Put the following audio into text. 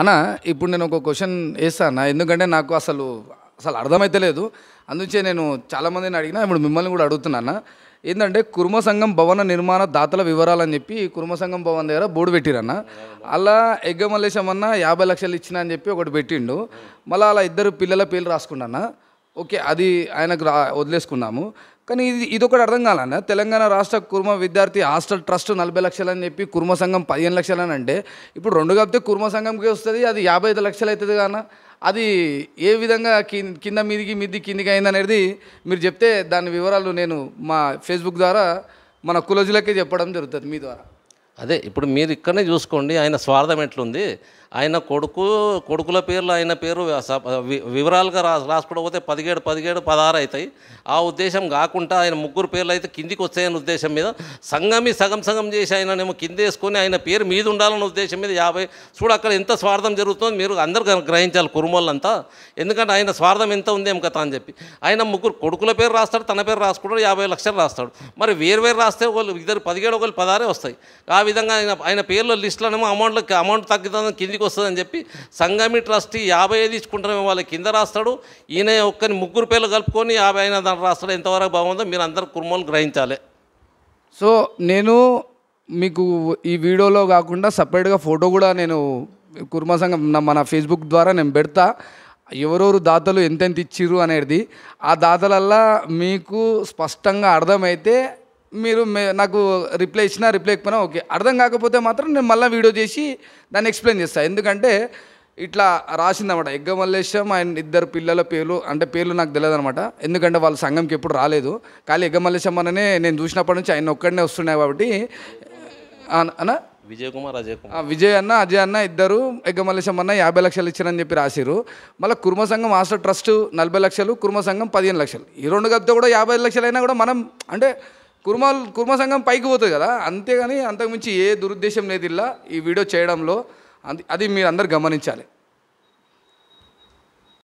అన్న ఇప్పుడు నేను ఒక క్వశ్చన్ వేస్తాను ఎందుకంటే నాకు అసలు అసలు అర్థమైతే లేదు అందుచే నేను చాలామందిని అడిగినా ఇప్పుడు మిమ్మల్ని కూడా అడుగుతున్నాను ఏంటంటే కుర్మ సంఘం భవన నిర్మాణ దాతల వివరాలు అని చెప్పి కుర్మ సంఘం భవన్ దగ్గర బోర్డు పెట్టిరన్న అలా ఎగ్గమల్లేశమన్న యాభై లక్షలు ఇచ్చిన అని చెప్పి ఒకటి పెట్టిండు మళ్ళీ అలా ఇద్దరు పిల్లల పేర్లు రాసుకున్నాను ఓకే అది ఆయనకు రా వదిలేసుకున్నాము కానీ ఇది ఇదొకటి అర్థం కాలన్న తెలంగాణ రాష్ట్ర కుర్మ విద్యార్థి హాస్టల్ ట్రస్ట్ నలభై లక్షలు అని చెప్పి కుర్మ సంఘం పదిహేను లక్షలు అని అంటే ఇప్పుడు రెండు కాబట్టి కుర్మ సంఘంకి వస్తుంది అది యాభై ఐదు లక్షలు అవుతుంది కానీ అది ఏ విధంగా కింద మీదికి మిద్ది కిందికి అయింది అనేది మీరు చెప్తే దాని వివరాలు నేను మా ఫేస్బుక్ ద్వారా మన కులజులకే చెప్పడం జరుగుతుంది మీ ద్వారా అదే ఇప్పుడు మీరు ఇక్కడనే చూసుకోండి ఆయన స్వార్థం ఎట్లుంది ఆయన కొడుకు కొడుకుల పేర్లు ఆయన పేరు వివరాలుగా రా రాసుకోకపోతే పదిహేడు పదిహేడు పదహారు అవుతాయి ఆ ఉద్దేశం కాకుండా ఆయన ముగ్గురు పేర్లు అయితే కిందికి వస్తాయనే ఉద్దేశం మీద సంగమి సగం సగం చేసి ఆయననేమో కింద వేసుకొని ఆయన పేరు మీద ఉండాలన్న ఉద్దేశం మీద యాభై చూడు అక్కడ ఎంత స్వార్థం జరుగుతుందో మీరు అందరు గ్రహించాలి కురుమోళ్ళంతా ఎందుకంటే ఆయన స్వార్థం ఎంత ఉందేం కదా అని చెప్పి ఆయన ముగ్గురు కొడుకుల పేరు రాస్తాడు తన పేరు రాసుకుంటాడు యాభై లక్షలు రాస్తాడు మరి వేరు వేరు రాస్తే ఒకళ్ళు ఇద్దరు పదిహేడు ఒకళ్ళు పదారే వస్తాయి ఆ విధంగా ఆయన ఆయన పేర్ల లిస్టులోనేమో అమౌంట్లో అమౌంట్ తగ్గుతుందని కిందికి వస్తుందని చెప్పి సంగమి ట్రస్టీ యాభై ఐదు ఇచ్చుకుంటామే వాళ్ళ కింద రాస్తాడు ఈయన ఒక్కని ముగ్గురు పేర్లు కలుపుకొని యాభై అయిన దాన్ని రాస్తాడు ఎంతవరకు బాగుందో మీరు అందరు కుర్మలు గ్రహించాలి సో నేను మీకు ఈ వీడియోలో కాకుండా సపరేట్గా ఫోటో కూడా నేను కుర్మ సంఘం మన ఫేస్బుక్ ద్వారా నేను పెడతా ఎవరెవరు దాతలు ఎంతెంత ఇచ్చిర్రు అనేది ఆ దాతలల్లా మీకు స్పష్టంగా అర్థమైతే మీరు నాకు రిప్లై ఇచ్చినా రిప్లై ఇవ్వకపోయినా ఓకే అర్థం కాకపోతే మాత్రం నేను మళ్ళీ వీడియో చేసి దాన్ని ఎక్స్ప్లెయిన్ చేస్తాను ఎందుకంటే ఇట్లా రాసిందనమాట ఎగ్గ మల్లేశం ఆయన ఇద్దరు పిల్లల పేర్లు అంటే పేర్లు నాకు తెలియదు అనమాట ఎందుకంటే వాళ్ళ సంఘంకి ఎప్పుడు రాలేదు కానీ ఎగ్గ మల్లేశం అననే నేను చూసినప్పటి నుంచి ఆయన ఒక్కడనే వస్తున్నాయి కాబట్టి అనా విజయ్ కుమార్ అజయ్ కుమార్ విజయ్ అన్న అజయ్ అన్న ఇద్దరు ఎగ్గమల్లేశం అన్న యాభై లక్షలు ఇచ్చారని చెప్పి రాసిరు మళ్ళీ కుర్మ సంఘం మాస్టర్ ట్రస్ట్ నలభై లక్షలు కుర్మ సంఘం పదిహేను లక్షలు ఈ రెండు కలిపితే కూడా యాభై లక్షలైనా కూడా మనం అంటే కుర్మాలు కుర్మ సంఘం పైకి పోతుంది కదా అంతేగాని అంతకుమించి ఏ దురుద్దేశం లేదు ఇలా ఈ వీడియో చేయడంలో అది మీరు అందరు గమనించాలి